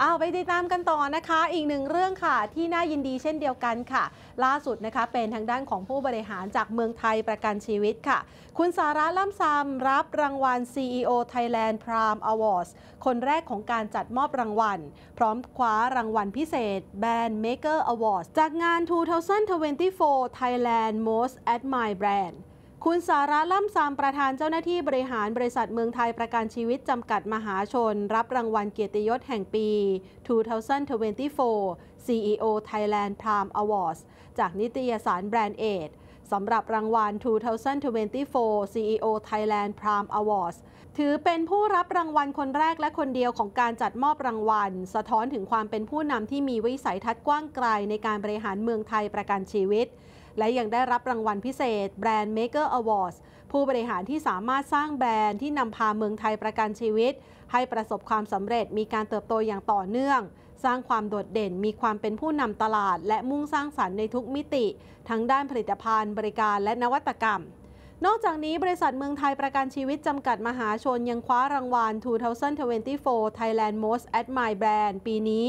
เอาไปติดตามกันต่อนะคะ อีกหนึ่งเรื่องค่ะที่น่ายินดีเช่นเดียวกันค่ะ ล่าสุดนะคะ เป็นทางด้านของผู้บริหารจากเมืองไทยประกันชีวิตค่ะ คุณสาระล่ำซำรับรางวัล CEO Thailand Prime Awards คนแรกของการจัดมอบรางวัลพร้อมคว้ารางวัลพิเศษ Brand Maker Awards จากงาน 2024 Thailand Most Admired Brand คุณสาระล่ำซามประธานเจ้าหน้าที่บริหารบริษัทเมืองไทย ประกันชีวิตจำกัดมหาชน รับรางวัลเกียรติยศแห่งปี 2024 CEO Thailand Prime Awards จากนิตยสารแบรนด์เอทสำหรับรางวัล 2024 CEO Thailand Prime Awards ถือเป็นผู้รับรางวัลคนแรกและคนเดียวของการจัดมอบรางวัล สะท้อนถึงความเป็นผู้นำที่มีวิสัยทัศน์กว้างไกลในการบริหารเมืองไทยประกันชีวิตและยังได้รับรางวัลพิเศษแบรนด์ Maker Awards ผู้บริหารที่สามารถสร้างแบรนด์ที่นำพาเมืองไทยประกันชีวิต ให้ประสบความสำเร็จมีการเติบโตอย่างต่อเนื่อง สร้างความโดดเด่นมีความเป็นผู้นำตลาด และมุ่งสร้างสรรค์ในทุกมิติ ทั้งด้านผลิตภัณฑ์บริการและนวัตกรรมนอกจากนี้บริษัทเมืองไทยประกันชีวิตจำกัดมหาชนยังคว้ารางวัล 2024 Thailand Most Admired Brand ปีนี้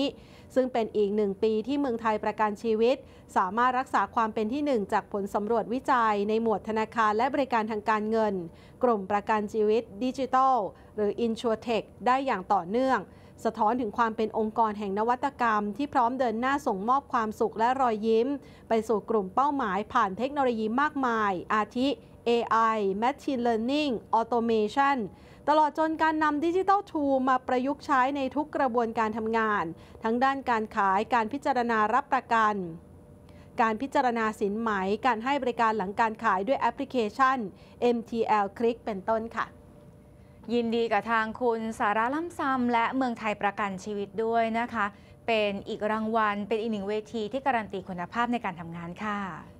ซึ่งเป็นอีกหนึ่งปีที่เมืองไทยประกันชีวิตสามารถรักษาความเป็นที่หนึ่งจากผลสำรวจวิจัยในหมวดธนาคารและบริการทางการเงินกลุ่มประกันชีวิตดิจิทัลหรือ i n s u r t e c h ได้อย่างต่อเนื่องสะท้อนถึงความเป็นองค์กรแห่งนวัตกรรม ที่พร้อมเดินหน้าส่งมอบความสุขและรอยยิ้ม ไปสู่กลุ่มเป้าหมายผ่านเทคโนโลยีมากมาย อาทิ AI Machine Learning Automation ตลอดจนการนำดิจิทัลทูมาประยุกต์ใช้ในทุกกระบวนการทำงาน ทั้งด้านการขายการพิจารณารับประกัน การพิจารณาสินไหมการให้บริการหลังการขายด้วยแอปพลิเคชัน MTL Click เป็นต้นค่ะยินดีกับทางคุณสาระล่ำซำและเมืองไทยประกันชีวิตด้วยนะคะ เป็นอีกรางวัลเป็นอีกหนึ่งเวทีที่การันตีคุณภาพในการทำงานค่ะ